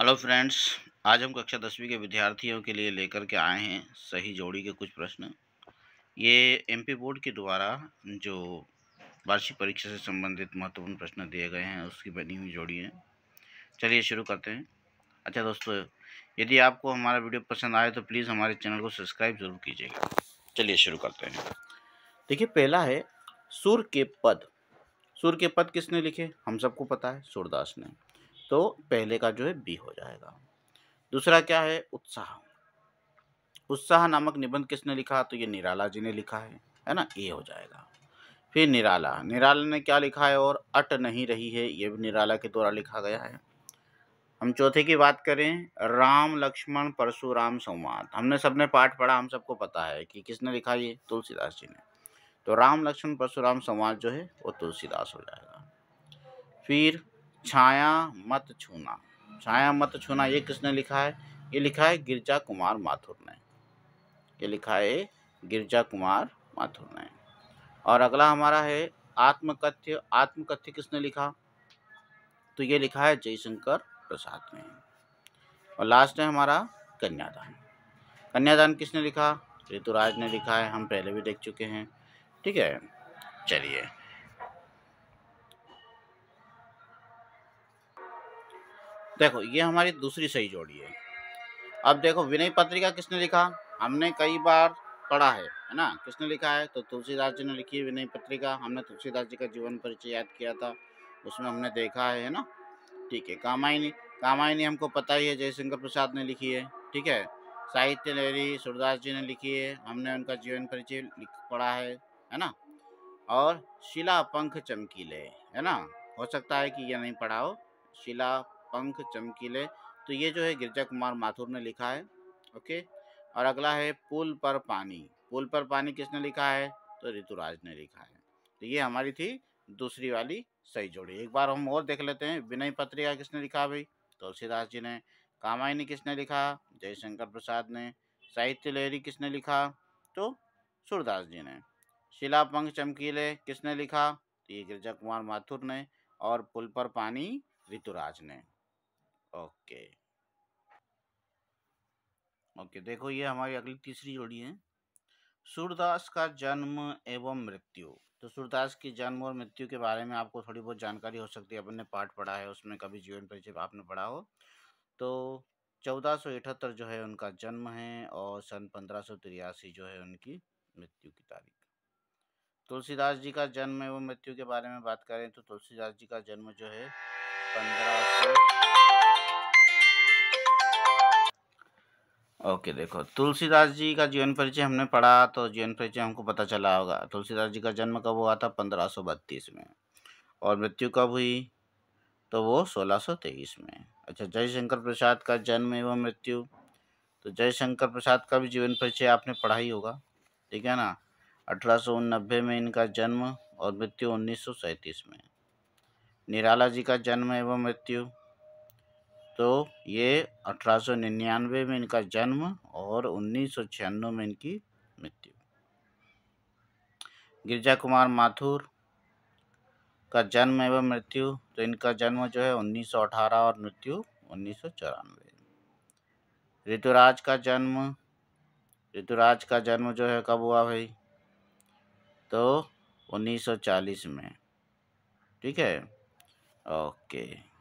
hello friends आज हम कक्षा दसवीं के विद्यार्थियों के लिए लेकर के आए हैं सही जोड़ी के कुछ प्रश्न ये एमपी बोर्ड के द्वारा जो वार्षिक परीक्षा से संबंधित महत्वपूर्ण प्रश्न दिए गए हैं उसकी बनी हुई जोड़ी है चलिए शुरू करते हैं अच्छा दोस्तों यदि आपको हमारा वीडियो पसंद आए तो प्लीज़ हमारे चैनल को सब्सक्राइब जरूर कीजिएगा चलिए शुरू करते हैं देखिए पहला है सुर के पद सुर के पद किसने लिखे हम सबको पता है सूरदास ने तो पहले का जो है बी हो जाएगा दूसरा क्या है उत्साह उत्साह नामक निबंध किसने लिखा तो ये निराला जी ने लिखा है है ना ए हो जाएगा फिर निराला निराला ने क्या लिखा है और अट नहीं रही है ये भी निराला के द्वारा लिखा गया है हम चौथे की बात करें राम लक्ष्मण परशुराम संवाद हमने सबने पाठ पढ़ा हम सबको पता है कि किसने लिखा ये तुलसीदास जी ने तो राम लक्ष्मण परशुराम संवाद जो है वो तुलसीदास हो जाएगा फिर छाया मत छूना छाया मत छूना ये किसने लिखा है ये लिखा है गिरजा कुमार माथुर ने ये लिखा है गिरजा कुमार माथुर ने और अगला हमारा है आत्मकथ्य आत्मकथ्य किसने लिखा तो ये लिखा है जयशंकर प्रसाद ने और लास्ट है हमारा कन्यादान कन्यादान किसने लिखा ऋतुराज ने लिखा है हम पहले भी देख चुके हैं ठीक है चलिए देखो ये हमारी दूसरी सही जोड़ी है अब देखो विनय पत्रिका किसने लिखा हमने कई बार पढ़ा है है ना किसने लिखा है तो तुलसीदास जी ने लिखी है विनय पत्रिका हमने तुलसीदास जी का जीवन परिचय याद किया था उसमें हमने देखा है है ना ठीक है कामायनी कामायनी हमको पता ही है जयशंकर प्रसाद ने लिखी है ठीक है साहित्य लहरी सुरदास जी ने लिखी है हमने उनका जीवन परिचय पढ़ा है है ना और शिला पंख चमकीले है ना हो सकता है कि यह नहीं पढ़ाओ शिला पंख चमकीले तो ये जो है गिरजा कुमार माथुर ने लिखा है ओके और अगला है पुल पर पानी पुल पर पानी किसने लिखा है तो ऋतुराज ने लिखा है तो ये हमारी थी दूसरी वाली सही जोड़ी एक बार हम और देख लेते हैं विनय पत्रिका किसने लिखा भाई तुलसीदास तो जी ने कामायनी किसने लिखा जयशंकर प्रसाद ने साहित्य लहरी किसने लिखा तो सूरदास जी ने शिला पंख चमकीले किसने लिखा तो ये गिरजा कुमार माथुर ने और पुल पर पानी ऋतुराज ने ओके ओके देखो ये हमारी अगली तीसरी जोड़ी है सूरदास का जन्म एवं मृत्यु तो सूरदास की जन्म और मृत्यु के बारे में आपको थोड़ी बहुत जानकारी हो सकती है अपन ने पाठ पढ़ा है उसमें कभी जीवन परिचय आपने पढ़ा हो तो चौदह सौ जो है उनका जन्म है और सन पंद्रह सौ तिरासी जो है उनकी मृत्यु की तारीख तुलसीदास जी का जन्म एवं मृत्यु के बारे में बात करें तो तुलसीदास जी का जन्म जो है पंद्रह सौ ओके देखो तुलसीदास जी का जीवन परिचय हमने पढ़ा तो जीवन परिचय हमको पता चला होगा तुलसीदास जी का जन्म कब हुआ था पंद्रह सौ बत्तीस में और मृत्यु कब हुई तो वो सोलह सौ तेईस में अच्छा जयशंकर प्रसाद का जन्म एवं मृत्यु तो जयशंकर प्रसाद का भी जीवन परिचय आपने पढ़ा ही होगा ठीक है ना अठारह में इनका जन्म और मृत्यु उन्नीस में निराला जी का जन्म एवं मृत्यु तो ये अठारह में इनका जन्म और उन्नीस में इनकी मृत्यु गिरजा कुमार माथुर का जन्म एवं मृत्यु तो इनका जन्म जो है 1918 और मृत्यु उन्नीस ऋतुराज का जन्म ऋतुराज का जन्म जो है कब हुआ भाई तो 1940 में ठीक है ओके